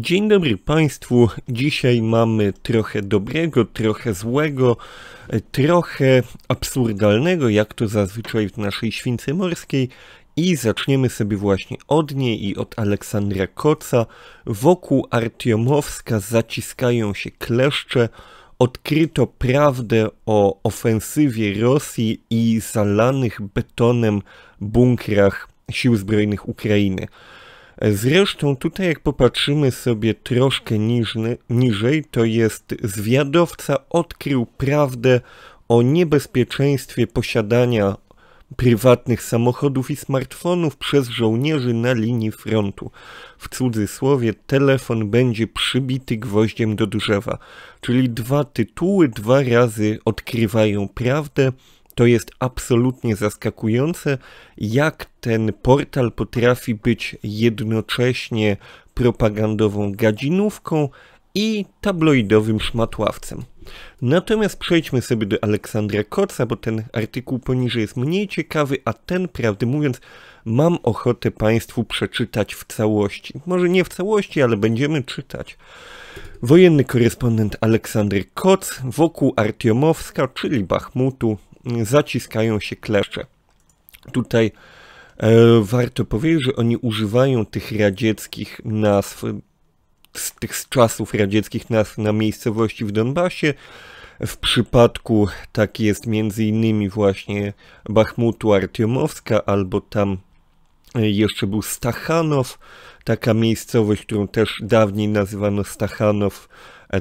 Dzień dobry Państwu. Dzisiaj mamy trochę dobrego, trochę złego, trochę absurdalnego, jak to zazwyczaj w naszej śwince morskiej. I zaczniemy sobie właśnie od niej i od Aleksandra Koca. Wokół Artiomowska zaciskają się kleszcze. Odkryto prawdę o ofensywie Rosji i zalanych betonem bunkrach sił zbrojnych Ukrainy. Zresztą tutaj jak popatrzymy sobie troszkę niżny, niżej, to jest zwiadowca odkrył prawdę o niebezpieczeństwie posiadania prywatnych samochodów i smartfonów przez żołnierzy na linii frontu. W cudzysłowie telefon będzie przybity gwoździem do drzewa. Czyli dwa tytuły dwa razy odkrywają prawdę to jest absolutnie zaskakujące, jak ten portal potrafi być jednocześnie propagandową gadzinówką i tabloidowym szmatławcem. Natomiast przejdźmy sobie do Aleksandra Koca, bo ten artykuł poniżej jest mniej ciekawy, a ten, prawdę mówiąc, mam ochotę Państwu przeczytać w całości. Może nie w całości, ale będziemy czytać. Wojenny korespondent Aleksander Koc wokół Artiomowska, czyli Bachmutu, zaciskają się kleszcze. Tutaj e, warto powiedzieć, że oni używają tych radzieckich nazw, z tych z czasów radzieckich nazw na miejscowości w Donbasie. W przypadku tak jest między innymi właśnie Bachmutu Artiomowska albo tam e, jeszcze był Stachanow, taka miejscowość, którą też dawniej nazywano Stachanow,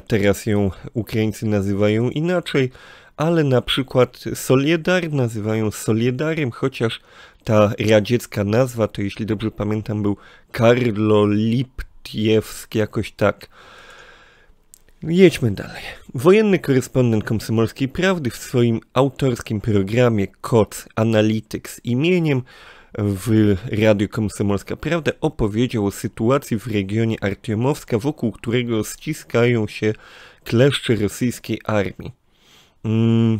teraz ją Ukraińcy nazywają inaczej, ale na przykład Solidar nazywają Solidarem, chociaż ta radziecka nazwa to, jeśli dobrze pamiętam, był Karlo Liptiewski, jakoś tak. Jedźmy dalej. Wojenny korespondent Komsomolskiej Prawdy w swoim autorskim programie KOC Analityk z imieniem w Radiu Komsomolska Prawda opowiedział o sytuacji w regionie Artiomowska, wokół którego ściskają się kleszcze rosyjskiej armii. Mm,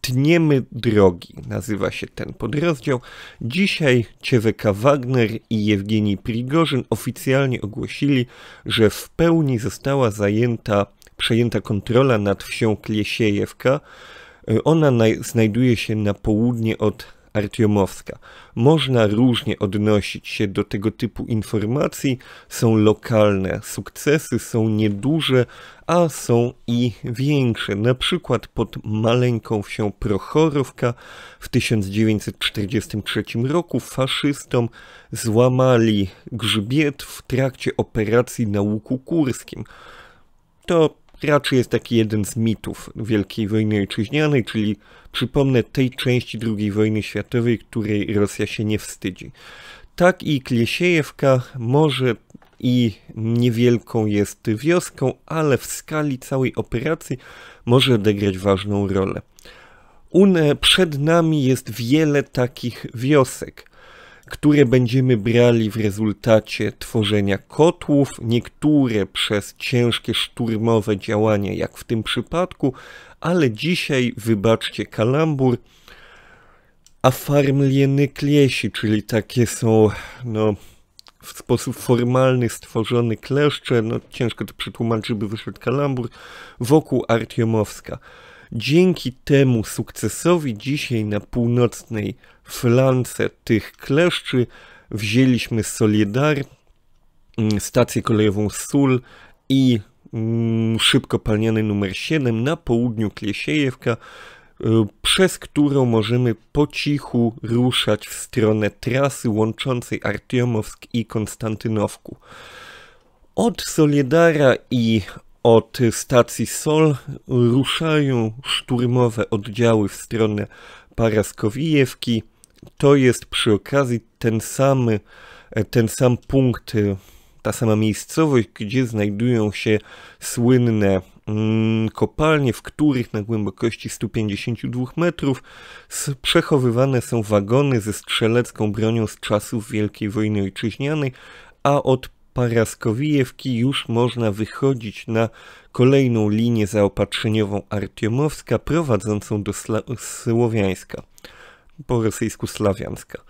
Tniemy drogi, nazywa się ten podrozdział. Dzisiaj CZK Wagner i Jewgeni Prigorzyn oficjalnie ogłosili, że w pełni została zajęta, przejęta kontrola nad wsią Klesiejewka. Y, ona znajduje się na południe od Artiomowska. Można różnie odnosić się do tego typu informacji. Są lokalne sukcesy, są nieduże, a są i większe. Na przykład pod maleńką wsią Prochorowka w 1943 roku faszystom złamali grzbiet w trakcie operacji na Łuku Kurskim. To raczej jest taki jeden z mitów Wielkiej Wojny Ojczyźnianej, czyli przypomnę tej części II wojny światowej, której Rosja się nie wstydzi. Tak i Klesiejewka może i niewielką jest wioską, ale w skali całej operacji może odegrać ważną rolę. Une, przed nami jest wiele takich wiosek które będziemy brali w rezultacie tworzenia kotłów, niektóre przez ciężkie szturmowe działania, jak w tym przypadku, ale dzisiaj, wybaczcie kalambur, a farmlieny kliesi, czyli takie są no, w sposób formalny stworzone kleszcze, no ciężko to przetłumaczyć, by wyszedł kalambur, wokół Artiomowska. Dzięki temu sukcesowi dzisiaj na północnej flance tych kleszczy wzięliśmy Solidar, mm, stację kolejową Sul i mm, szybko palniany numer 7 na południu Klesiejewka, y, przez którą możemy po cichu ruszać w stronę trasy łączącej Artyomowsk i Konstantynowku. Od Solidara i od stacji Sol ruszają szturmowe oddziały w stronę Paraskowijewki. To jest przy okazji ten, samy, ten sam punkt, ta sama miejscowość, gdzie znajdują się słynne mm, kopalnie, w których na głębokości 152 metrów przechowywane są wagony ze strzelecką bronią z czasów Wielkiej Wojny Ojczyźnianej, a od Paraskowijewki już można wychodzić na kolejną linię zaopatrzeniową Artiomowska prowadzącą do Sla Słowiańska, po rosyjsku Slawianska.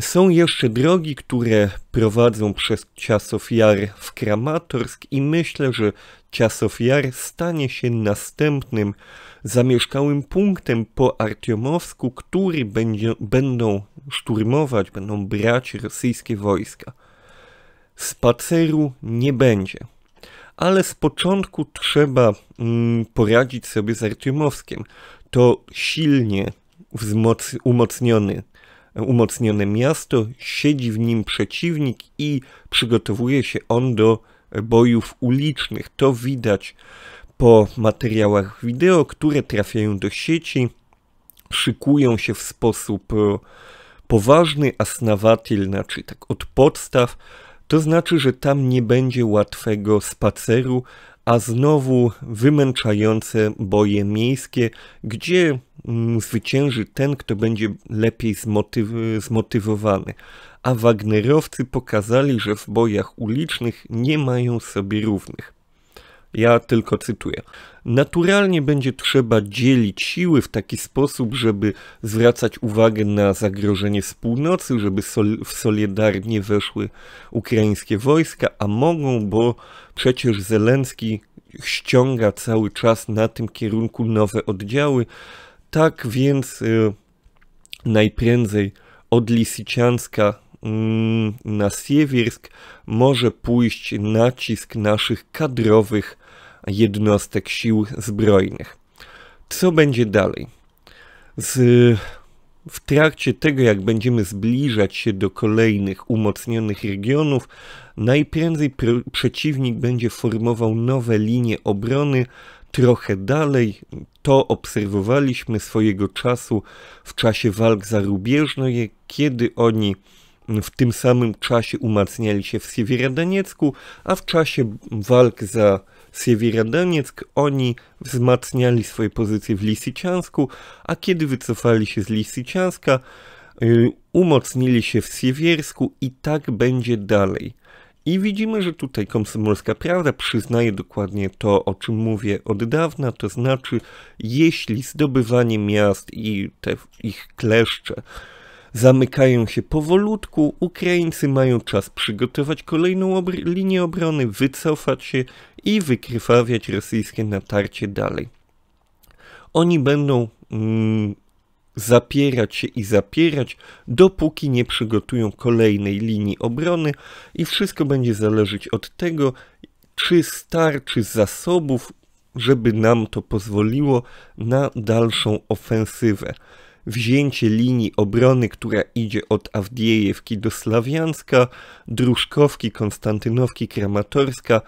Są jeszcze drogi, które prowadzą przez Ciasow Jar w Kramatorsk i myślę, że Ciasow Jar stanie się następnym zamieszkałym punktem po Artiomowsku, który będzie, będą szturmować, będą brać rosyjskie wojska spaceru nie będzie. Ale z początku trzeba mm, poradzić sobie z Arciemowskiem. To silnie wzmoc, umocniony, umocnione miasto, siedzi w nim przeciwnik i przygotowuje się on do bojów ulicznych. To widać po materiałach wideo, które trafiają do sieci, szykują się w sposób e, poważny, a Snawatil, znaczy tak od podstaw, to znaczy, że tam nie będzie łatwego spaceru, a znowu wymęczające boje miejskie, gdzie mm, zwycięży ten, kto będzie lepiej zmotyw zmotywowany. A Wagnerowcy pokazali, że w bojach ulicznych nie mają sobie równych. Ja tylko cytuję. Naturalnie będzie trzeba dzielić siły w taki sposób, żeby zwracać uwagę na zagrożenie z północy, żeby sol w solidarnie weszły ukraińskie wojska, a mogą, bo przecież Zelenski ściąga cały czas na tym kierunku nowe oddziały. Tak więc y, najprędzej od Lisicianska Mm, na Siewiersk może pójść nacisk naszych kadrowych jednostek sił zbrojnych. Co będzie dalej? Z, w trakcie tego, jak będziemy zbliżać się do kolejnych umocnionych regionów, najprędzej przeciwnik będzie formował nowe linie obrony, trochę dalej. To obserwowaliśmy swojego czasu w czasie walk zarubieżnych, kiedy oni w tym samym czasie umacniali się w Siewierodoniecku, a w czasie walk za Siewierodoniec oni wzmacniali swoje pozycje w Lisiciansku, a kiedy wycofali się z Lisicianska, y, umocnili się w Siewiersku i tak będzie dalej. I widzimy, że tutaj komsomolska prawda przyznaje dokładnie to, o czym mówię od dawna, to znaczy, jeśli zdobywanie miast i te ich kleszcze zamykają się powolutku, Ukraińcy mają czas przygotować kolejną obr linię obrony, wycofać się i wykrwawiać rosyjskie natarcie dalej. Oni będą mm, zapierać się i zapierać, dopóki nie przygotują kolejnej linii obrony i wszystko będzie zależeć od tego, czy starczy zasobów, żeby nam to pozwoliło na dalszą ofensywę wzięcie linii obrony, która idzie od Awdiejewki do Slawianska, Druszkowki, Konstantynowki, Kramatorska,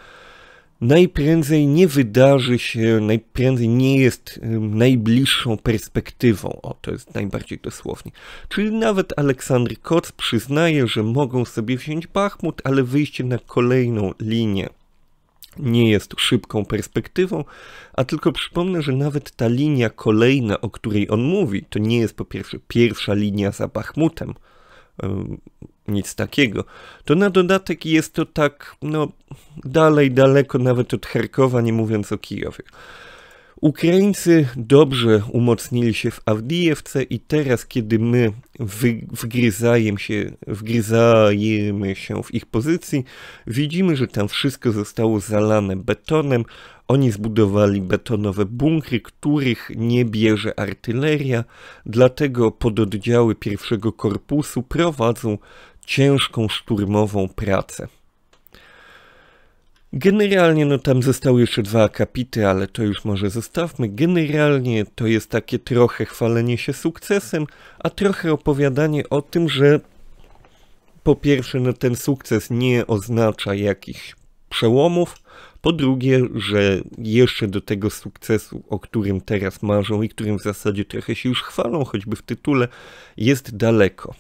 najprędzej nie wydarzy się, najprędzej nie jest najbliższą perspektywą. O, to jest najbardziej dosłownie. Czyli nawet Aleksandr Koc przyznaje, że mogą sobie wziąć Bachmut, ale wyjście na kolejną linię nie jest szybką perspektywą, a tylko przypomnę, że nawet ta linia kolejna, o której on mówi, to nie jest po pierwsze pierwsza linia za Bachmutem, nic takiego. To na dodatek jest to tak, no, dalej, daleko nawet od Charkowa, nie mówiąc o Kijowie. Ukraińcy dobrze umocnili się w Awdijewce i teraz, kiedy my wgryzajemy się, wgryzajemy się w ich pozycji, widzimy, że tam wszystko zostało zalane betonem. Oni zbudowali betonowe bunkry, których nie bierze artyleria, dlatego pododdziały pierwszego korpusu prowadzą ciężką szturmową pracę. Generalnie no tam zostały jeszcze dwa akapity, ale to już może zostawmy. Generalnie to jest takie trochę chwalenie się sukcesem, a trochę opowiadanie o tym, że po pierwsze no ten sukces nie oznacza jakichś przełomów, po drugie, że jeszcze do tego sukcesu, o którym teraz marzą i którym w zasadzie trochę się już chwalą, choćby w tytule, jest daleko.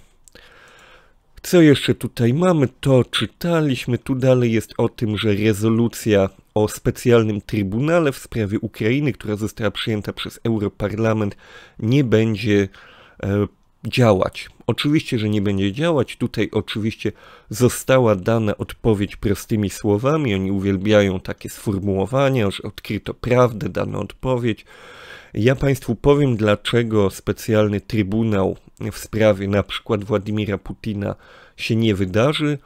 Co jeszcze tutaj mamy, to czytaliśmy. Tu dalej jest o tym, że rezolucja o specjalnym trybunale w sprawie Ukrainy, która została przyjęta przez Europarlament, nie będzie e, działać. Oczywiście, że nie będzie działać. Tutaj oczywiście została dana odpowiedź prostymi słowami. Oni uwielbiają takie sformułowania, że odkryto prawdę, dano odpowiedź. Ja Państwu powiem, dlaczego specjalny trybunał w sprawie na przykład Władimira Putina się nie wydarzy.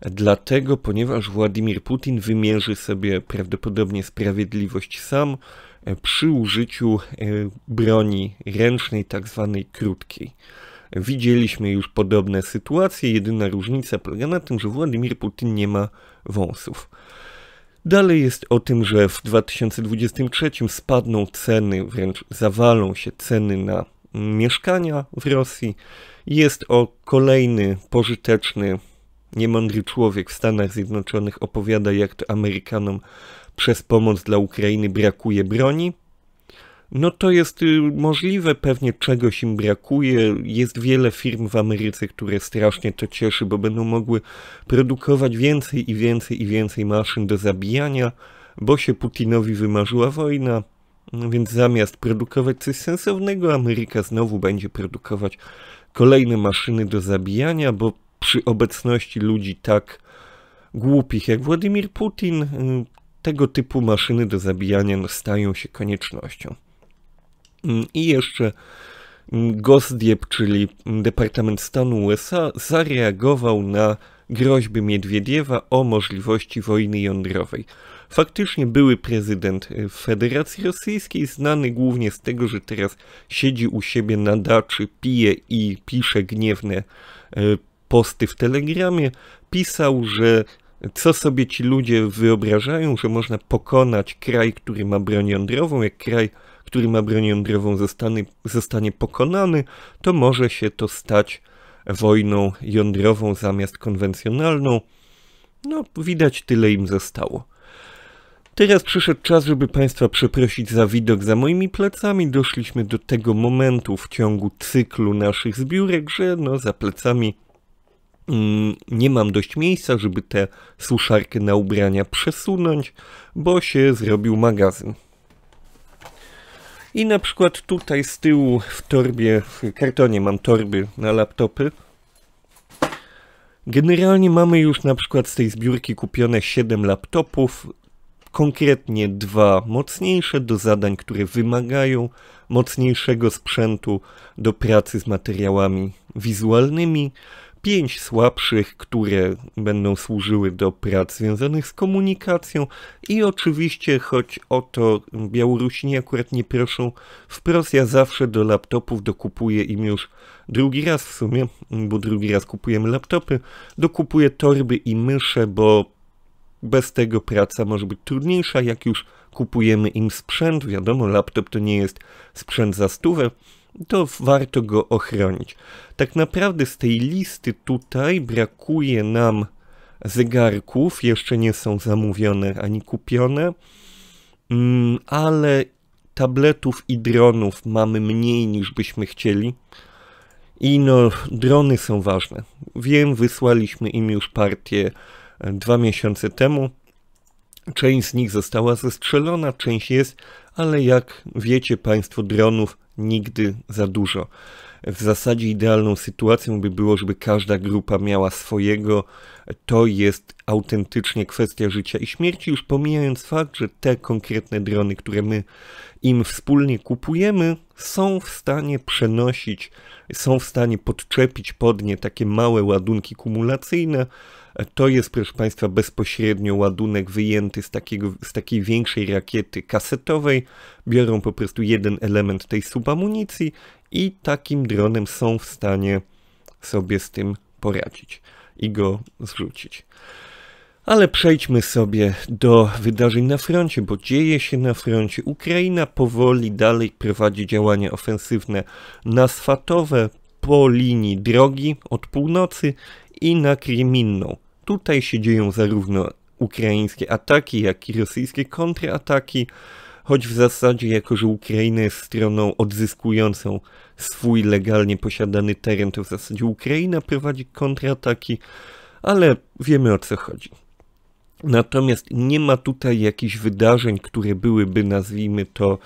Dlatego, ponieważ Władimir Putin wymierzy sobie prawdopodobnie sprawiedliwość sam e, przy użyciu e, broni ręcznej, tak zwanej krótkiej. Widzieliśmy już podobne sytuacje, jedyna różnica polega na tym, że Władimir Putin nie ma wąsów. Dalej jest o tym, że w 2023 spadną ceny, wręcz zawalą się ceny na mieszkania w Rosji. Jest o kolejny pożyteczny, niemądry człowiek w Stanach Zjednoczonych opowiada, jak to Amerykanom przez pomoc dla Ukrainy brakuje broni. No to jest y, możliwe, pewnie czegoś im brakuje. Jest wiele firm w Ameryce, które strasznie to cieszy, bo będą mogły produkować więcej i więcej i więcej maszyn do zabijania, bo się Putinowi wymarzyła wojna. No więc zamiast produkować coś sensownego, Ameryka znowu będzie produkować kolejne maszyny do zabijania, bo przy obecności ludzi tak głupich jak Władimir Putin, y, tego typu maszyny do zabijania no stają się koniecznością. Mm, I jeszcze mm, Gosdieb, czyli mm, Departament Stanu USA, zareagował na groźby Miedwiediewa o możliwości wojny jądrowej. Faktycznie były prezydent y, Federacji Rosyjskiej, znany głównie z tego, że teraz siedzi u siebie na daczy, pije i pisze gniewne y, posty w Telegramie, pisał, że co sobie ci ludzie wyobrażają, że można pokonać kraj, który ma broń jądrową, jak kraj który ma broń jądrową zostanie, zostanie pokonany, to może się to stać wojną jądrową zamiast konwencjonalną. No, widać tyle im zostało. Teraz przyszedł czas, żeby Państwa przeprosić za widok za moimi plecami. Doszliśmy do tego momentu w ciągu cyklu naszych zbiórek, że no, za plecami mm, nie mam dość miejsca, żeby tę suszarkę na ubrania przesunąć, bo się zrobił magazyn. I na przykład tutaj z tyłu w torbie, w kartonie mam torby na laptopy. Generalnie mamy już na przykład z tej zbiórki kupione 7 laptopów, konkretnie dwa mocniejsze do zadań, które wymagają mocniejszego sprzętu do pracy z materiałami wizualnymi pięć słabszych, które będą służyły do prac związanych z komunikacją i oczywiście, choć o to Białorusini akurat nie proszą wprost, ja zawsze do laptopów dokupuję im już drugi raz w sumie, bo drugi raz kupujemy laptopy, dokupuję torby i mysze, bo bez tego praca może być trudniejsza, jak już kupujemy im sprzęt, wiadomo, laptop to nie jest sprzęt za stówę, to warto go ochronić. Tak naprawdę z tej listy tutaj brakuje nam zegarków, jeszcze nie są zamówione ani kupione, mm, ale tabletów i dronów mamy mniej niż byśmy chcieli. I no, drony są ważne. Wiem, wysłaliśmy im już partię e, dwa miesiące temu. Część z nich została zestrzelona, część jest, ale jak wiecie Państwo, dronów nigdy za dużo. W zasadzie idealną sytuacją by było, żeby każda grupa miała swojego. To jest autentycznie kwestia życia i śmierci, już pomijając fakt, że te konkretne drony, które my im wspólnie kupujemy, są w stanie przenosić, są w stanie podczepić pod nie takie małe ładunki kumulacyjne, to jest, proszę Państwa, bezpośrednio ładunek wyjęty z, takiego, z takiej większej rakiety kasetowej. Biorą po prostu jeden element tej subamunicji i takim dronem są w stanie sobie z tym poradzić i go zrzucić. Ale przejdźmy sobie do wydarzeń na froncie, bo dzieje się na froncie. Ukraina powoli dalej prowadzi działania ofensywne na Swatowe po linii drogi od północy i na kryminną. Tutaj się dzieją zarówno ukraińskie ataki, jak i rosyjskie kontrataki, choć w zasadzie jako, że Ukraina jest stroną odzyskującą swój legalnie posiadany teren, to w zasadzie Ukraina prowadzi kontrataki, ale wiemy o co chodzi. Natomiast nie ma tutaj jakichś wydarzeń, które byłyby, nazwijmy to,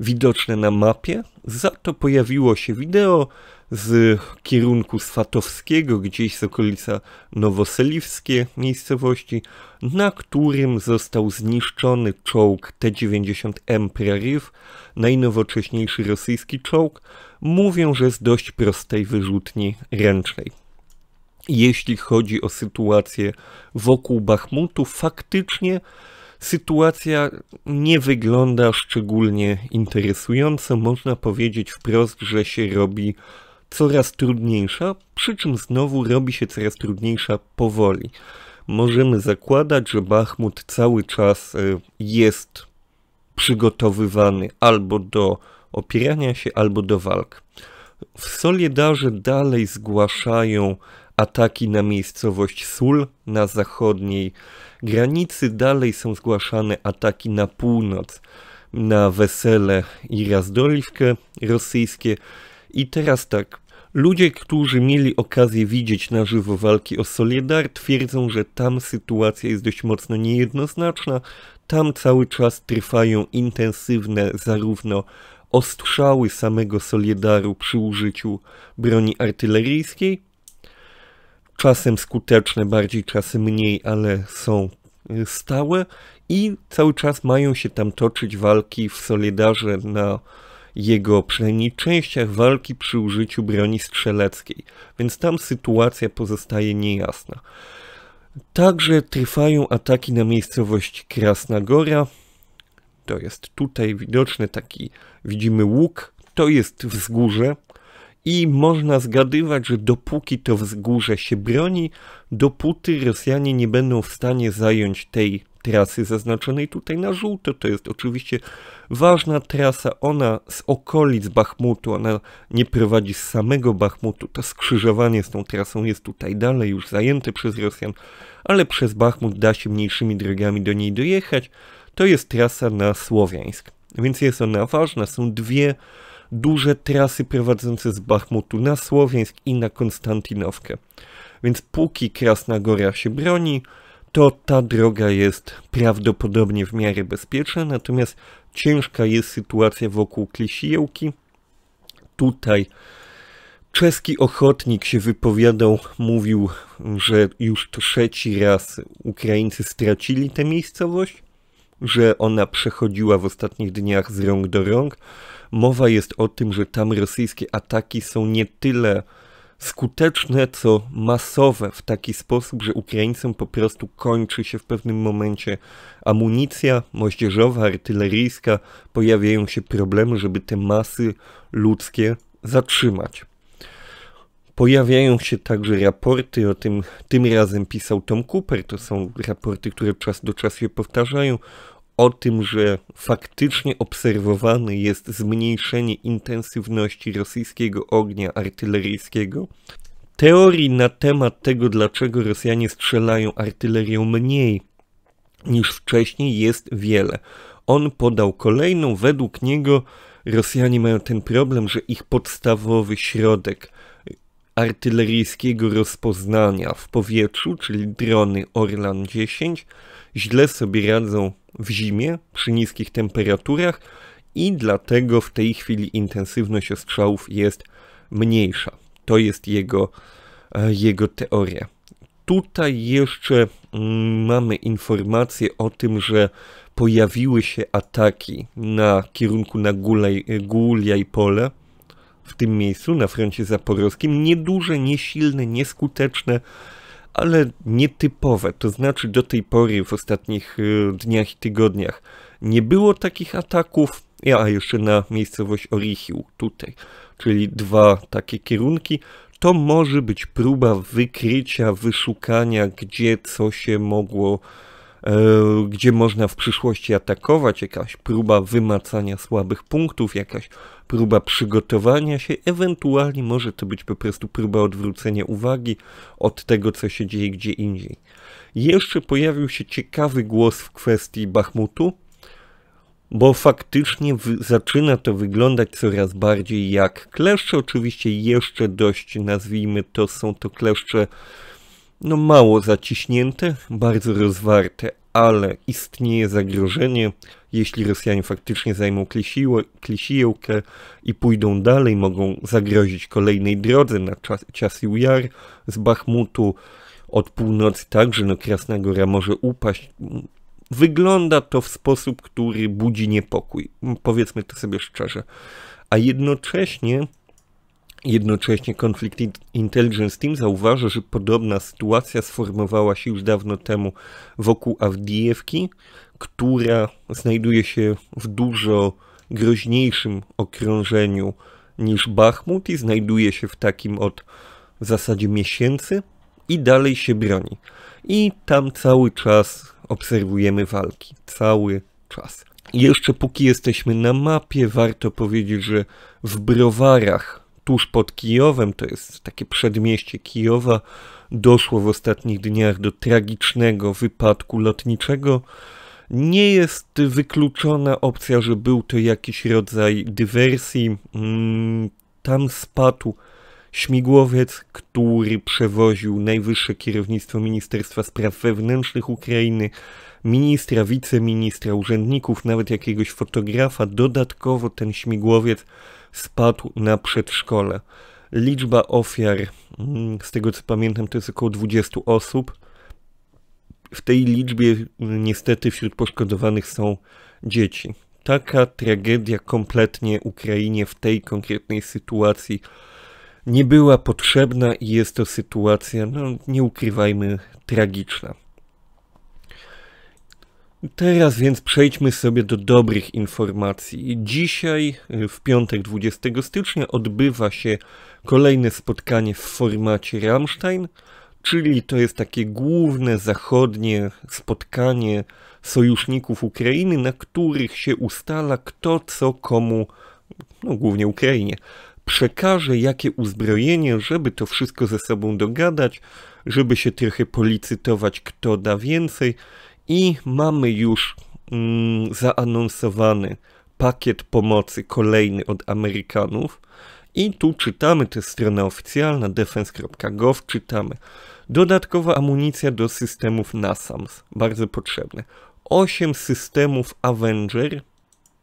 widoczne na mapie. Za to pojawiło się wideo z kierunku Swatowskiego, gdzieś z okolica nowoseliwskie miejscowości, na którym został zniszczony czołg T-90M Prariv, najnowocześniejszy rosyjski czołg, mówią, że z dość prostej wyrzutni ręcznej jeśli chodzi o sytuację wokół Bachmutu, faktycznie sytuacja nie wygląda szczególnie interesująco. Można powiedzieć wprost, że się robi coraz trudniejsza, przy czym znowu robi się coraz trudniejsza powoli. Możemy zakładać, że Bachmut cały czas y, jest przygotowywany albo do opierania się, albo do walk. W Soliedarze dalej zgłaszają ataki na miejscowość Sul na zachodniej granicy, dalej są zgłaszane ataki na północ, na Wesele i Razdoliwkę rosyjskie. I teraz tak. Ludzie, którzy mieli okazję widzieć na żywo walki o Solidar, twierdzą, że tam sytuacja jest dość mocno niejednoznaczna. Tam cały czas trwają intensywne zarówno ostrzały samego Solidaru przy użyciu broni artyleryjskiej, czasem skuteczne, bardziej czasem mniej, ale są y, stałe i cały czas mają się tam toczyć walki w Solidarze na jego przynajmniej częściach walki przy użyciu broni strzeleckiej, więc tam sytuacja pozostaje niejasna. Także trwają ataki na miejscowość Krasnagora. To jest tutaj widoczny taki, widzimy łuk, to jest wzgórze, i można zgadywać, że dopóki to wzgórze się broni, dopóty Rosjanie nie będą w stanie zająć tej trasy zaznaczonej tutaj na żółto. To jest oczywiście ważna trasa. Ona z okolic Bachmutu, ona nie prowadzi z samego Bachmutu. To skrzyżowanie z tą trasą jest tutaj dalej już zajęte przez Rosjan, ale przez Bachmut da się mniejszymi drogami do niej dojechać. To jest trasa na Słowiańsk, więc jest ona ważna. Są dwie duże trasy prowadzące z Bachmutu na Słowiańsk i na Konstantinowkę. Więc póki Krasna się broni, to ta droga jest prawdopodobnie w miarę bezpieczna, natomiast ciężka jest sytuacja wokół Klesiełki. Tutaj czeski ochotnik się wypowiadał, mówił, że już trzeci raz Ukraińcy stracili tę miejscowość, że ona przechodziła w ostatnich dniach z rąk do rąk. Mowa jest o tym, że tam rosyjskie ataki są nie tyle skuteczne, co masowe w taki sposób, że Ukraińcom po prostu kończy się w pewnym momencie amunicja moździerzowa, artyleryjska, pojawiają się problemy, żeby te masy ludzkie zatrzymać. Pojawiają się także raporty o tym, tym razem pisał Tom Cooper, to są raporty, które czas do czasu się powtarzają, o tym, że faktycznie obserwowane jest zmniejszenie intensywności rosyjskiego ognia artyleryjskiego. Teorii na temat tego, dlaczego Rosjanie strzelają artylerią mniej niż wcześniej, jest wiele. On podał kolejną, według niego Rosjanie mają ten problem, że ich podstawowy środek artyleryjskiego rozpoznania w powietrzu, czyli drony Orlan 10, źle sobie radzą w zimie przy niskich temperaturach i dlatego w tej chwili intensywność ostrzałów jest mniejsza. To jest jego, e, jego teoria. Tutaj jeszcze mm, mamy informację o tym, że pojawiły się ataki na kierunku na e, Gulia i Pole, w tym miejscu na froncie zaporowskim. Nieduże, niesilne, nieskuteczne, ale nietypowe. To znaczy do tej pory w ostatnich y, dniach i tygodniach nie było takich ataków, ja jeszcze na miejscowość Orichił tutaj, czyli dwa takie kierunki. To może być próba wykrycia, wyszukania, gdzie co się mogło E, gdzie można w przyszłości atakować, jakaś próba wymacania słabych punktów, jakaś próba przygotowania się, ewentualnie może to być po prostu próba odwrócenia uwagi od tego, co się dzieje gdzie indziej. Jeszcze pojawił się ciekawy głos w kwestii Bachmutu, bo faktycznie zaczyna to wyglądać coraz bardziej jak kleszcze. Oczywiście jeszcze dość, nazwijmy to, są to kleszcze no mało zaciśnięte, bardzo rozwarte, ale istnieje zagrożenie, jeśli Rosjanie faktycznie zajmą Klisijewkę i pójdą dalej, mogą zagrozić kolejnej drodze na Ciasił Jar z Bachmutu od północy także, no Krasna Góra może upaść. Wygląda to w sposób, który budzi niepokój, powiedzmy to sobie szczerze. A jednocześnie Jednocześnie konflikt Intelligence Team zauważa, że podobna sytuacja sformowała się już dawno temu wokół Avdijewki, która znajduje się w dużo groźniejszym okrążeniu niż Bachmut i znajduje się w takim od w zasadzie miesięcy i dalej się broni. I tam cały czas obserwujemy walki. Cały czas. jeszcze póki jesteśmy na mapie, warto powiedzieć, że w browarach tuż pod Kijowem, to jest takie przedmieście Kijowa, doszło w ostatnich dniach do tragicznego wypadku lotniczego. Nie jest wykluczona opcja, że był to jakiś rodzaj dywersji. Mm, tam spadł śmigłowiec, który przewoził najwyższe kierownictwo Ministerstwa Spraw Wewnętrznych Ukrainy, ministra, wiceministra, urzędników, nawet jakiegoś fotografa. Dodatkowo ten śmigłowiec spadł na przedszkole. Liczba ofiar, mm, z tego co pamiętam, to jest około 20 osób. W tej liczbie mm, niestety wśród poszkodowanych są dzieci. Taka tragedia kompletnie Ukrainie w tej konkretnej sytuacji nie była potrzebna i jest to sytuacja, no nie ukrywajmy, tragiczna. Teraz więc przejdźmy sobie do dobrych informacji. Dzisiaj, y, w piątek 20 stycznia, odbywa się kolejne spotkanie w formacie Rammstein, czyli to jest takie główne zachodnie spotkanie sojuszników Ukrainy, na których się ustala kto co komu, no głównie Ukrainie, przekaże jakie uzbrojenie, żeby to wszystko ze sobą dogadać, żeby się trochę policytować, kto da więcej i mamy już mm, zaanonsowany pakiet pomocy kolejny od Amerykanów. I tu czytamy, to jest strona oficjalna defense.gov, czytamy. Dodatkowa amunicja do systemów NASAMS, bardzo potrzebne. 8 systemów Avenger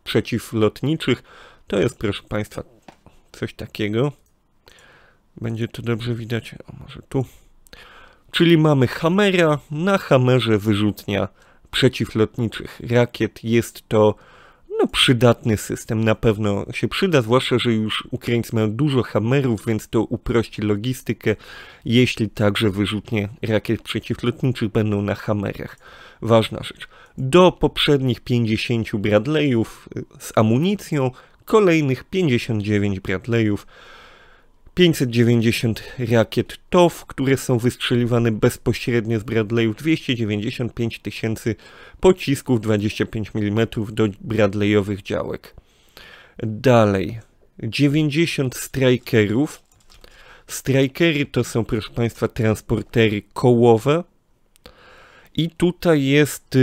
przeciwlotniczych, to jest proszę Państwa coś takiego. Będzie to dobrze widać, a może tu. Czyli mamy Hamera, na Hamerze wyrzutnia przeciwlotniczych rakiet. Jest to no, przydatny system, na pewno się przyda, zwłaszcza, że już Ukraińcy mają dużo Hamerów, więc to uprości logistykę, jeśli także wyrzutnie rakiet przeciwlotniczych będą na Hamerach. Ważna rzecz. Do poprzednich 50 Bradleyów z amunicją, kolejnych 59 Bradleyów 590 rakiet TOW, które są wystrzeliwane bezpośrednio z Bradleyów, 295 tysięcy pocisków 25 mm do Bradleyowych działek. Dalej, 90 strajkerów. Strajkery to są, proszę Państwa, transportery kołowe. I tutaj jest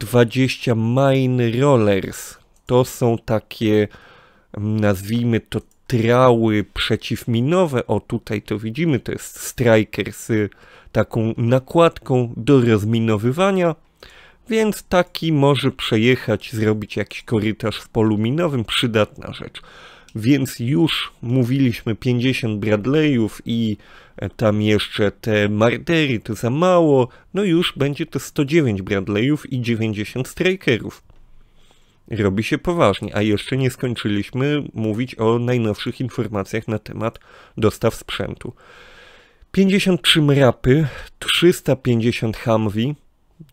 20 y, mine rollers. To są takie, mm, nazwijmy to, strały przeciwminowe. O tutaj to widzimy, to jest striker z taką nakładką do rozminowywania. Więc taki może przejechać, zrobić jakiś korytarz w polu minowym, przydatna rzecz. Więc już mówiliśmy 50 Bradleyów i e, tam jeszcze te Mardery to za mało, no już będzie to 109 Bradleyów i 90 Strikerów robi się poważnie, a jeszcze nie skończyliśmy mówić o najnowszych informacjach na temat dostaw sprzętu. 53 mrapy, 350 Humvee,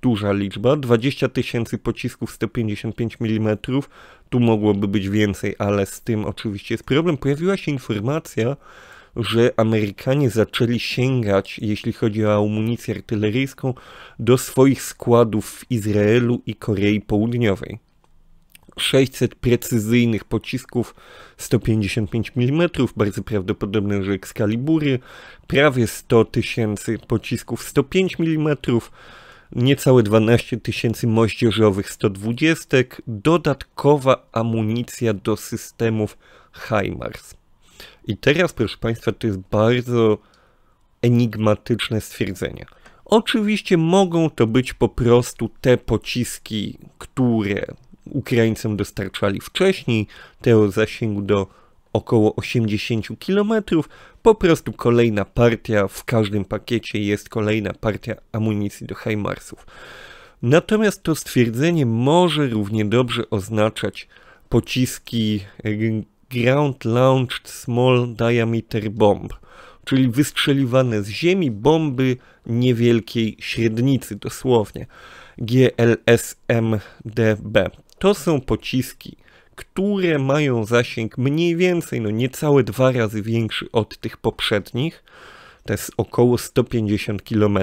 duża liczba, 20 tysięcy pocisków 155 mm, tu mogłoby być więcej, ale z tym oczywiście jest problem. Pojawiła się informacja, że Amerykanie zaczęli sięgać, jeśli chodzi o amunicję artyleryjską, do swoich składów w Izraelu i Korei Południowej. 600 precyzyjnych pocisków 155 mm, bardzo prawdopodobne, że Excalibury, prawie 100 tysięcy pocisków 105 mm, niecałe 12 tysięcy moździerzowych 120, dodatkowa amunicja do systemów HIMARS. I teraz, proszę Państwa, to jest bardzo enigmatyczne stwierdzenie. Oczywiście mogą to być po prostu te pociski, które Ukraińcom dostarczali wcześniej, te o zasięgu do około 80 km. Po prostu kolejna partia, w każdym pakiecie jest kolejna partia amunicji do Heimarsów. Natomiast to stwierdzenie może równie dobrze oznaczać pociski Ground Launched Small Diameter Bomb, czyli wystrzeliwane z ziemi bomby niewielkiej średnicy dosłownie, GLSMDB to są pociski, które mają zasięg mniej więcej, no niecałe dwa razy większy od tych poprzednich, to jest około 150 km.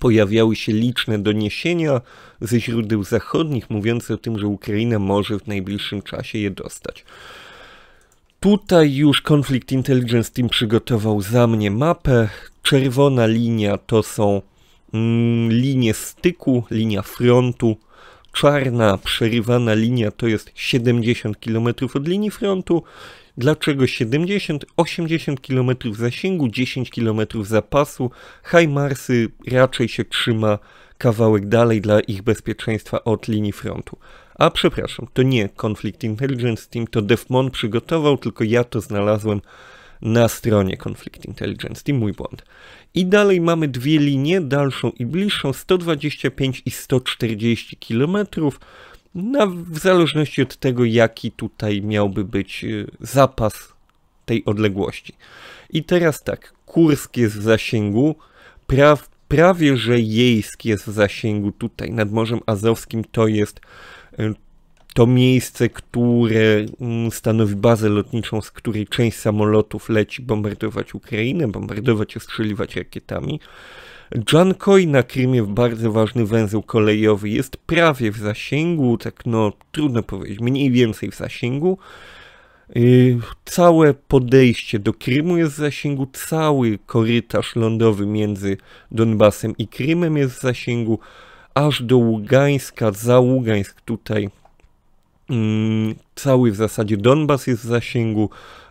Pojawiały się liczne doniesienia ze źródeł zachodnich mówiące o tym, że Ukraina może w najbliższym czasie je dostać. Tutaj już Konflikt Intelligence Team przygotował za mnie mapę. Czerwona linia to są mm, linie styku, linia frontu, czarna przerywana linia to jest 70 km od linii frontu. Dlaczego 70? 80 km zasięgu, 10 km zapasu. Marsy raczej się trzyma kawałek dalej dla ich bezpieczeństwa od linii frontu. A przepraszam, to nie Conflict Intelligence Team, to DevMon przygotował, tylko ja to znalazłem na stronie Conflict Intelligence mój błąd. I dalej mamy dwie linie, dalszą i bliższą, 125 i 140 km. Na, w zależności od tego, jaki tutaj miałby być y, zapas tej odległości. I teraz tak, Kursk jest w zasięgu, prawie że Jejsk jest w zasięgu tutaj nad Morzem Azowskim, to jest y, to miejsce, które mm, stanowi bazę lotniczą, z której część samolotów leci bombardować Ukrainę, bombardować, ostrzeliwać rakietami. Dżankoj na Krymie, bardzo ważny węzeł kolejowy, jest prawie w zasięgu, tak no trudno powiedzieć, mniej więcej w zasięgu. Y, całe podejście do Krymu jest w zasięgu, cały korytarz lądowy między Donbasem i Krymem jest w zasięgu, aż do Ługańska, za Ługańsk tutaj Mm, cały w zasadzie Donbas jest w zasięgu,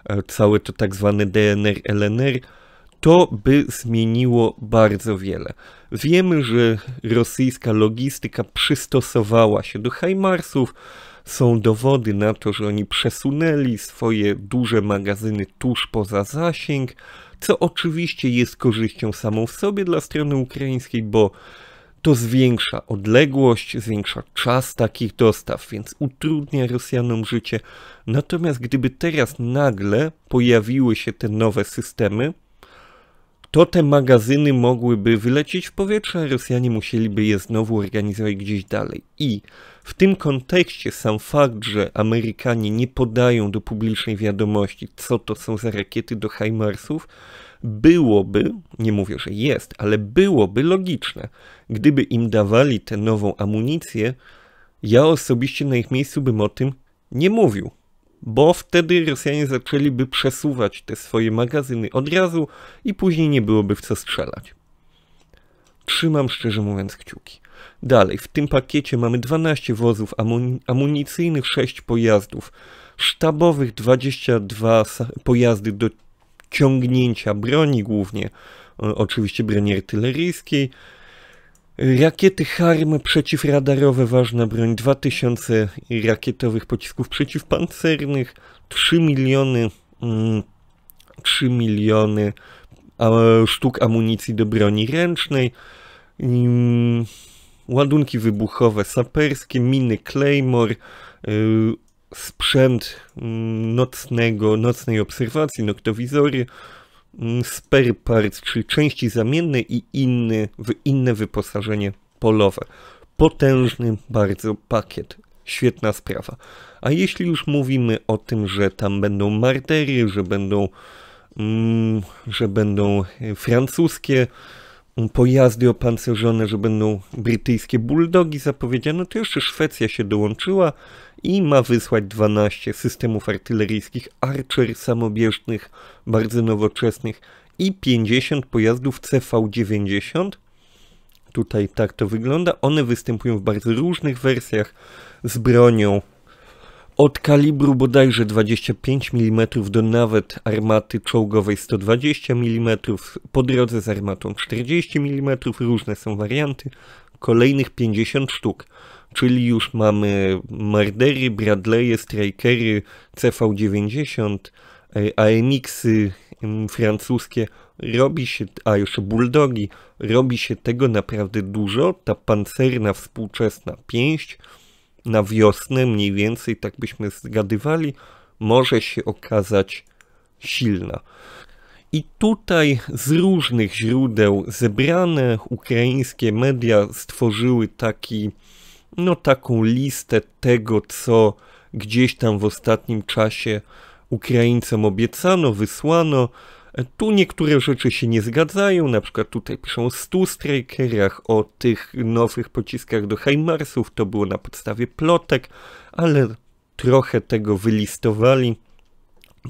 e, całe to tak zwane DNR, LNR. To by zmieniło bardzo wiele. Wiemy, że rosyjska logistyka przystosowała się do Heimarsów. Są dowody na to, że oni przesunęli swoje duże magazyny tuż poza zasięg, co oczywiście jest korzyścią samą w sobie dla strony ukraińskiej, bo to zwiększa odległość, zwiększa czas takich dostaw, więc utrudnia Rosjanom życie. Natomiast gdyby teraz nagle pojawiły się te nowe systemy, to te magazyny mogłyby wylecieć w powietrze, a Rosjanie musieliby je znowu organizować gdzieś dalej. I w tym kontekście sam fakt, że Amerykanie nie podają do publicznej wiadomości, co to są za rakiety do HIMARSów, byłoby, nie mówię, że jest, ale byłoby logiczne, gdyby im dawali tę nową amunicję, ja osobiście na ich miejscu bym o tym nie mówił. Bo wtedy Rosjanie zaczęliby przesuwać te swoje magazyny od razu i później nie byłoby w co strzelać. Trzymam szczerze mówiąc kciuki. Dalej, w tym pakiecie mamy 12 wozów amun amunicyjnych, 6 pojazdów sztabowych, 22 pojazdy do ciągnięcia broni, głównie e, oczywiście broni artyleryjskiej. Rakiety HARM przeciwradarowe, ważna broń, 2000 rakietowych pocisków przeciwpancernych, 3 miliony, 3 mm, miliony sztuk amunicji do broni ręcznej, mm, ładunki wybuchowe saperskie, miny Claymore, y, sprzęt mm, nocnego, nocnej obserwacji, noktowizory, mm, spare parts, czyli części zamienne i inny, inne wyposażenie polowe. Potężny bardzo pakiet. Świetna sprawa. A jeśli już mówimy o tym, że tam będą martery, że będą, mm, że będą e, francuskie pojazdy opancerzone, że będą brytyjskie bulldogi zapowiedziano, to jeszcze Szwecja się dołączyła i ma wysłać 12 systemów artyleryjskich Archer samobieżnych, bardzo nowoczesnych i 50 pojazdów CV-90. Tutaj tak to wygląda. One występują w bardzo różnych wersjach z bronią od kalibru bodajże 25 mm do nawet armaty czołgowej 120 mm, po drodze z armatą 40 mm, różne są warianty, kolejnych 50 sztuk. Czyli już mamy Mardery, Bradleye, Strikery, CV90, e, AMX-y mm, francuskie. Robi się, a jeszcze Bulldogi, robi się tego naprawdę dużo. Ta pancerna współczesna pięść na wiosnę, mniej więcej tak byśmy zgadywali, może się okazać silna. I tutaj z różnych źródeł zebrane ukraińskie media stworzyły taki, no taką listę tego, co gdzieś tam w ostatnim czasie Ukraińcom obiecano, wysłano. Tu niektóre rzeczy się nie zgadzają, na przykład tutaj piszą o 100 strikerach, o tych nowych pociskach do Heimarsów, to było na podstawie plotek, ale trochę tego wylistowali.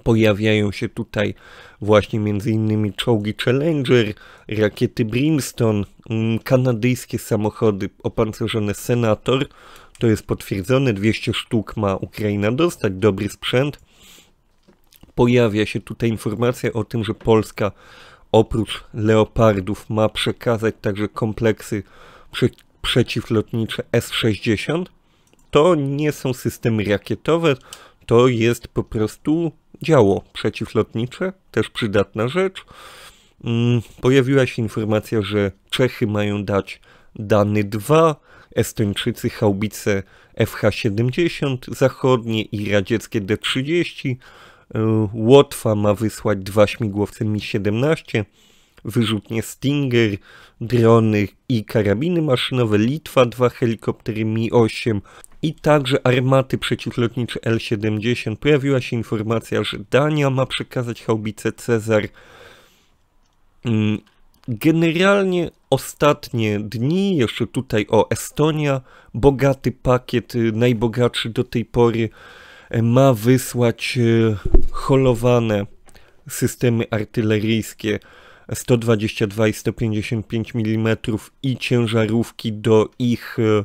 Pojawiają się tutaj właśnie m.in. czołgi Challenger, rakiety Brimstone, mm, kanadyjskie samochody opancerzone Senator. To jest potwierdzone, 200 sztuk ma Ukraina dostać, dobry sprzęt pojawia się tutaj informacja o tym, że Polska oprócz leopardów ma przekazać także kompleksy przeciwlotnicze S-60, to nie są systemy rakietowe, to jest po prostu działo przeciwlotnicze, też przydatna rzecz. Mm, pojawiła się informacja, że Czechy mają dać Dany 2, Estończycy haubice FH-70, zachodnie i radzieckie D-30, E, Łotwa ma wysłać dwa śmigłowce Mi-17, wyrzutnie Stinger, drony i karabiny maszynowe, Litwa dwa helikoptery Mi-8 i także armaty przeciwlotnicze L-70. Pojawiła się informacja, że Dania ma przekazać haubicę Cezar. Mm, generalnie ostatnie dni, jeszcze tutaj o Estonia, bogaty pakiet, najbogatszy do tej pory, ma wysłać e, holowane systemy artyleryjskie 122 i 155 mm i ciężarówki do ich e,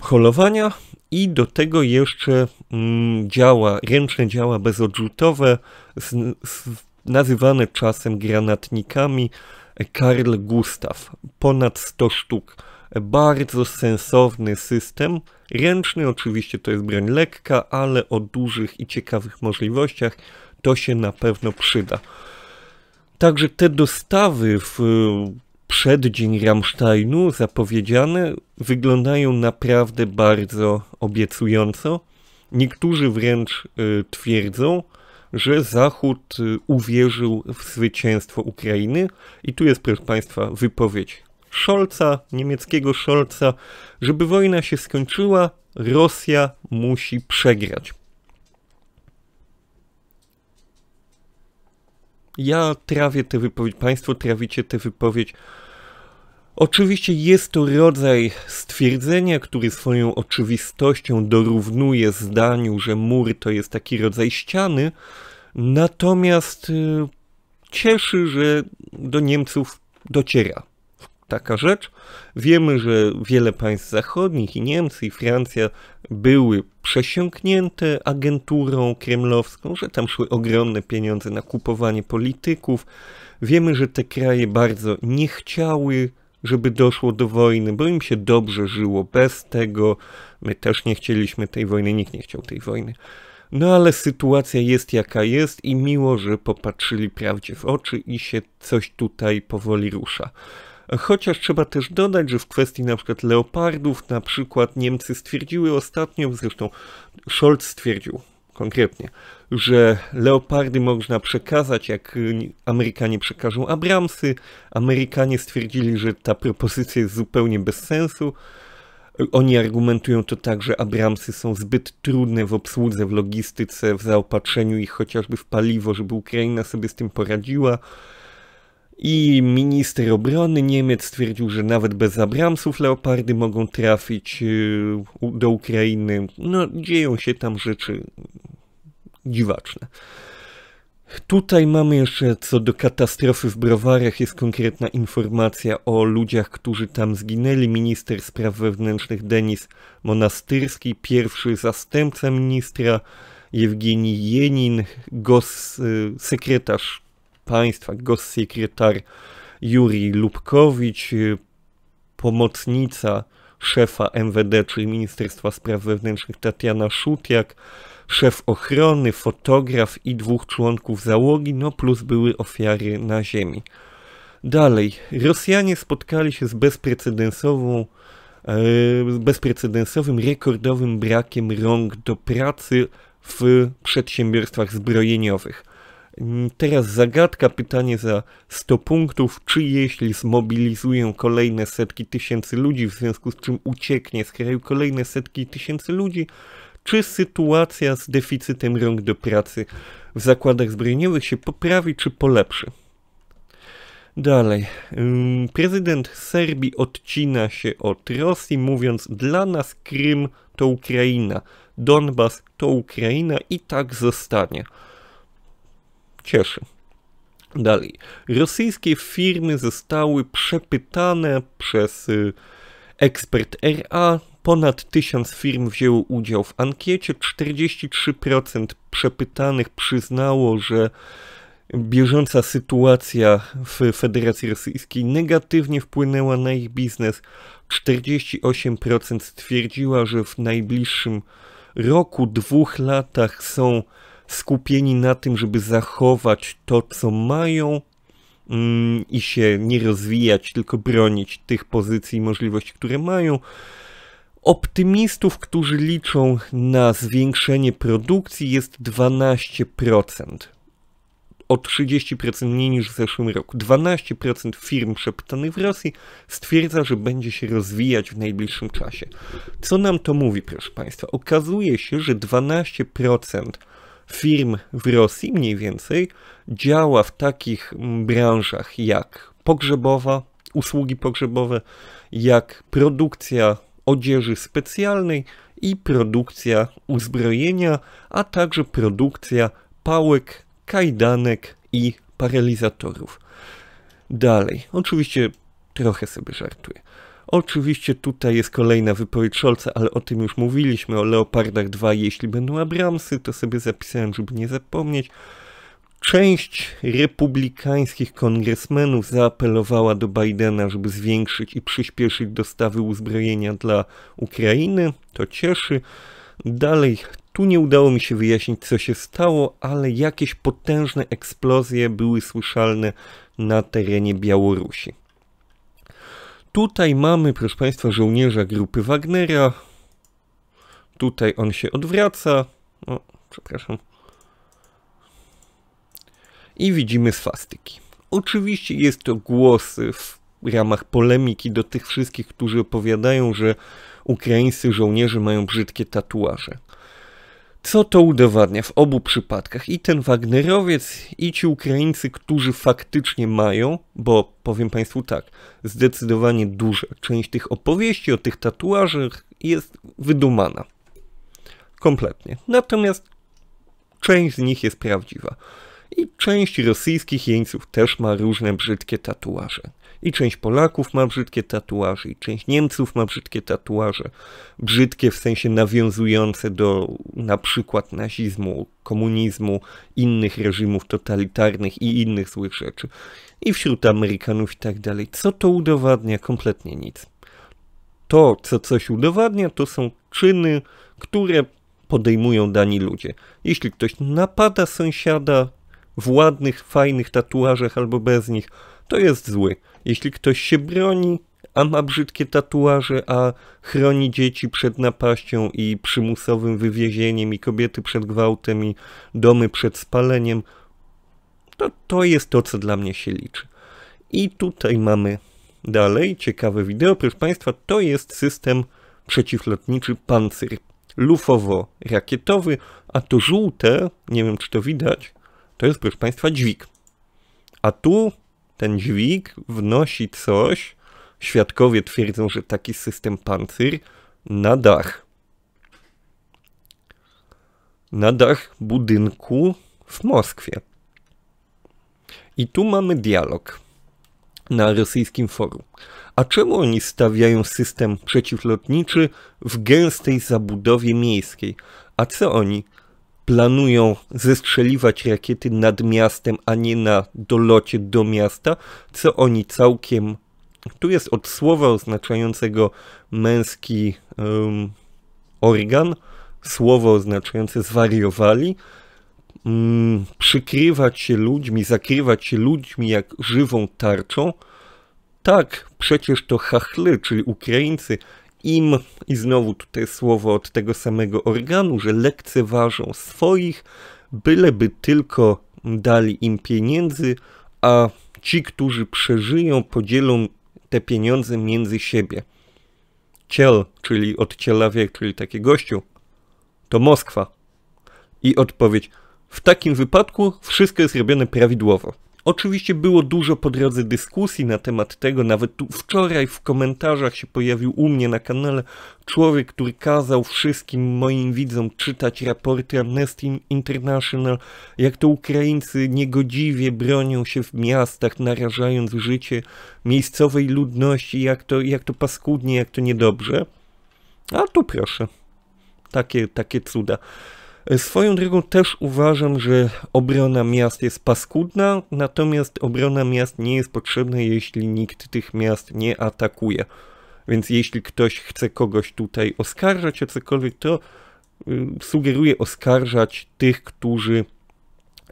holowania i do tego jeszcze mm, działa, ręczne działa bezodrzutowe z, z, nazywane czasem granatnikami Karl Gustav, ponad 100 sztuk bardzo sensowny system. Ręczny oczywiście to jest broń lekka, ale o dużych i ciekawych możliwościach to się na pewno przyda. Także te dostawy w przeddzień Rammsteinu zapowiedziane wyglądają naprawdę bardzo obiecująco. Niektórzy wręcz y, twierdzą, że Zachód y, uwierzył w zwycięstwo Ukrainy. I tu jest, proszę Państwa, wypowiedź Scholza, niemieckiego Scholza, żeby wojna się skończyła, Rosja musi przegrać. Ja trawię tę wypowiedź, Państwo trawicie tę wypowiedź. Oczywiście jest to rodzaj stwierdzenia, który swoją oczywistością dorównuje zdaniu, że mur to jest taki rodzaj ściany, natomiast y, cieszy, że do Niemców dociera taka rzecz. Wiemy, że wiele państw zachodnich i Niemcy i Francja były przesiąknięte agenturą kremlowską, że tam szły ogromne pieniądze na kupowanie polityków. Wiemy, że te kraje bardzo nie chciały żeby doszło do wojny, bo im się dobrze żyło bez tego. My też nie chcieliśmy tej wojny, nikt nie chciał tej wojny. No ale sytuacja jest jaka jest i miło, że popatrzyli prawdzie w oczy i się coś tutaj powoli rusza. Chociaż trzeba też dodać, że w kwestii na przykład leopardów, na przykład Niemcy stwierdziły ostatnio, zresztą Scholz stwierdził konkretnie, że leopardy można przekazać, jak Amerykanie przekażą Abramsy. Amerykanie stwierdzili, że ta propozycja jest zupełnie bez sensu. Oni argumentują to tak, że Abramsy są zbyt trudne w obsłudze, w logistyce, w zaopatrzeniu ich chociażby w paliwo, żeby Ukraina sobie z tym poradziła. I minister obrony Niemiec stwierdził, że nawet bez Abramsów leopardy mogą trafić e, do Ukrainy. No, dzieją się tam rzeczy dziwaczne. Tutaj mamy jeszcze co do katastrofy w browarach, jest konkretna informacja o ludziach, którzy tam zginęli. Minister spraw wewnętrznych Denis Monastyrski, pierwszy zastępca ministra Jewgeni Jenin, gos, e, sekretarz państwa, gossekretar Juri Lubkowicz, y, pomocnica szefa MWD, czyli Ministerstwa Spraw Wewnętrznych Tatiana Szutiak, szef ochrony, fotograf i dwóch członków załogi, no plus były ofiary na ziemi. Dalej, Rosjanie spotkali się z bezprecedensową y, z bezprecedensowym, rekordowym brakiem rąk do pracy w przedsiębiorstwach zbrojeniowych. Mm, teraz zagadka, pytanie za 100 punktów, czy jeśli zmobilizują kolejne setki tysięcy ludzi, w związku z czym ucieknie z kraju kolejne setki tysięcy ludzi, czy sytuacja z deficytem rąk do pracy w zakładach zbrojeniowych się poprawi, czy polepszy? Dalej. Mm, prezydent Serbii odcina się od Rosji, mówiąc: Dla nas Krym to Ukraina, Donbas to Ukraina i tak zostanie cieszy. Dalej. Rosyjskie firmy zostały przepytane przez y, ekspert RA. Ponad tysiąc firm wzięło udział w ankiecie. 43% przepytanych przyznało, że bieżąca sytuacja w Federacji Rosyjskiej negatywnie wpłynęła na ich biznes. 48% stwierdziła, że w najbliższym roku, dwóch latach są skupieni na tym, żeby zachować to, co mają mm, i się nie rozwijać, tylko bronić tych pozycji i możliwości, które mają. Optymistów, którzy liczą na zwiększenie produkcji jest 12%. O 30% mniej niż w zeszłym roku. 12% firm przeptanych w Rosji stwierdza, że będzie się rozwijać w najbliższym czasie. Co nam to mówi, proszę Państwa? Okazuje się, że 12% firm w Rosji mniej więcej działa w takich branżach jak pogrzebowa, usługi pogrzebowe, jak produkcja odzieży specjalnej i produkcja uzbrojenia, a także produkcja pałek, kajdanek i paralizatorów. Dalej, oczywiście trochę sobie żartuję. Oczywiście tutaj jest kolejna wypowiedź Scholza, ale o tym już mówiliśmy, o Leopardach 2, jeśli będą Abramsy, to sobie zapisałem, żeby nie zapomnieć. Część republikańskich kongresmenów zaapelowała do Bidena, żeby zwiększyć i przyspieszyć dostawy uzbrojenia dla Ukrainy. To cieszy. Dalej, tu nie udało mi się wyjaśnić, co się stało, ale jakieś potężne eksplozje były słyszalne na terenie Białorusi. Tutaj mamy, proszę Państwa, żołnierza grupy Wagnera. Tutaj on się odwraca. O, przepraszam. I widzimy swastyki. Oczywiście jest to głos w ramach polemiki do tych wszystkich, którzy opowiadają, że ukraińscy żołnierze mają brzydkie tatuaże. Co to udowadnia w obu przypadkach? I ten Wagnerowiec, i ci Ukraińcy, którzy faktycznie mają, bo powiem Państwu tak, zdecydowanie duża część tych opowieści o tych tatuażach jest wydumana. Kompletnie. Natomiast część z nich jest prawdziwa. I część rosyjskich jeńców też ma różne brzydkie tatuaże. I część Polaków ma brzydkie tatuaże, i część Niemców ma brzydkie tatuaże. Brzydkie w sensie nawiązujące do na przykład nazizmu, komunizmu, innych reżimów totalitarnych i innych złych rzeczy. I wśród Amerykanów i tak dalej. Co to udowadnia? Kompletnie nic. To, co coś udowadnia, to są czyny, które podejmują dani ludzie. Jeśli ktoś napada sąsiada w ładnych, fajnych tatuażach albo bez nich, to jest zły. Jeśli ktoś się broni, a ma brzydkie tatuaże, a chroni dzieci przed napaścią i przymusowym wywiezieniem, i kobiety przed gwałtem, i domy przed spaleniem, to to jest to, co dla mnie się liczy. I tutaj mamy dalej ciekawe wideo. Proszę Państwa, to jest system przeciwlotniczy pancer Lufowo-rakietowy, a to żółte, nie wiem czy to widać, to jest proszę Państwa dźwig. A tu ten dźwig wnosi coś, świadkowie twierdzą, że taki system pancyr, na dach. Na dach budynku w Moskwie. I tu mamy dialog na rosyjskim forum. A czemu oni stawiają system przeciwlotniczy w gęstej zabudowie miejskiej? A co oni? planują zestrzeliwać rakiety nad miastem, a nie na dolocie do miasta, co oni całkiem. Tu jest od słowa oznaczającego męski um, organ, słowo oznaczające zwariowali. Um, przykrywać się ludźmi, zakrywać się ludźmi jak żywą tarczą. Tak, przecież to hachle, czyli Ukraińcy, im, i znowu tutaj słowo od tego samego organu, że lekceważą swoich, byleby tylko dali im pieniędzy, a ci, którzy przeżyją, podzielą te pieniądze między siebie. Ciel, czyli od cielawiek, czyli takiego gościu, to Moskwa. I odpowiedź, w takim wypadku wszystko jest robione prawidłowo. Oczywiście było dużo po drodze dyskusji na temat tego, nawet tu wczoraj w komentarzach się pojawił u mnie na kanale człowiek, który kazał wszystkim moim widzom czytać raporty Amnesty International, jak to Ukraińcy niegodziwie bronią się w miastach, narażając życie miejscowej ludności, jak to, jak to paskudnie, jak to niedobrze. A tu proszę, takie, takie cuda. E, swoją drogą też uważam, że obrona miast jest paskudna, natomiast obrona miast nie jest potrzebna, jeśli nikt tych miast nie atakuje. Więc jeśli ktoś chce kogoś tutaj oskarżać o cokolwiek, to y, sugeruje oskarżać tych, którzy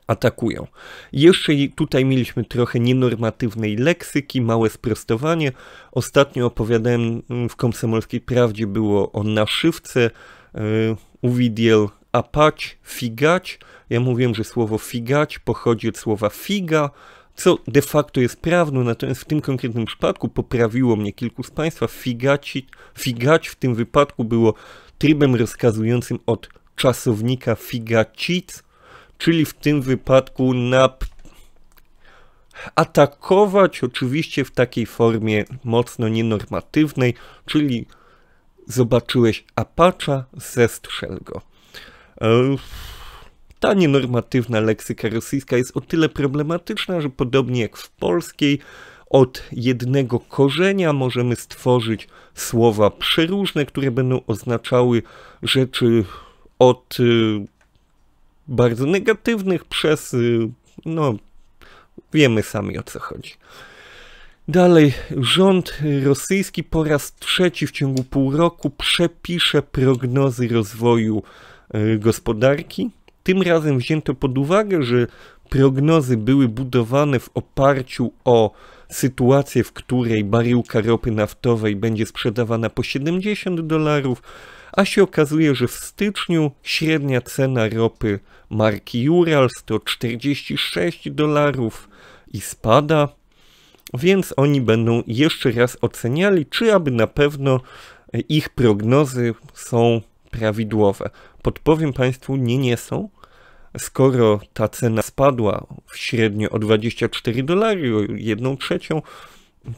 atakują. Jeszcze tutaj mieliśmy trochę nienormatywnej leksyki, małe sprostowanie. Ostatnio opowiadałem mm, w Komsomolskiej Prawdzie było o naszywce. Y, Uwidiel a figać. Ja mówiłem, że słowo figać pochodzi od słowa figa, co de facto jest prawdą, natomiast w tym konkretnym przypadku poprawiło mnie kilku z Państwa. Figaci, figać w tym wypadku było trybem rozkazującym od czasownika figacic, czyli w tym wypadku na atakować oczywiście w takiej formie mocno nienormatywnej, czyli zobaczyłeś apacza, zestrzel go. E, ta nienormatywna leksyka rosyjska jest o tyle problematyczna, że podobnie jak w polskiej, od jednego korzenia możemy stworzyć słowa przeróżne, które będą oznaczały rzeczy od y, bardzo negatywnych przez, y, no, wiemy sami o co chodzi. Dalej, rząd rosyjski po raz trzeci w ciągu pół roku przepisze prognozy rozwoju Y, gospodarki. Tym razem wzięto pod uwagę, że prognozy były budowane w oparciu o sytuację, w której baryłka ropy naftowej będzie sprzedawana po 70 dolarów, a się okazuje, że w styczniu średnia cena ropy marki to 146 dolarów i spada, więc oni będą jeszcze raz oceniali, czy aby na pewno ich prognozy są prawidłowe podpowiem Państwu, nie są, skoro ta cena spadła w średnio o 24 dolary, o 1 trzecią,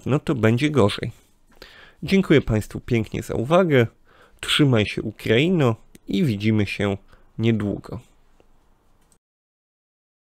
no to będzie gorzej. Dziękuję Państwu pięknie za uwagę. Trzymaj się Ukraino i widzimy się niedługo.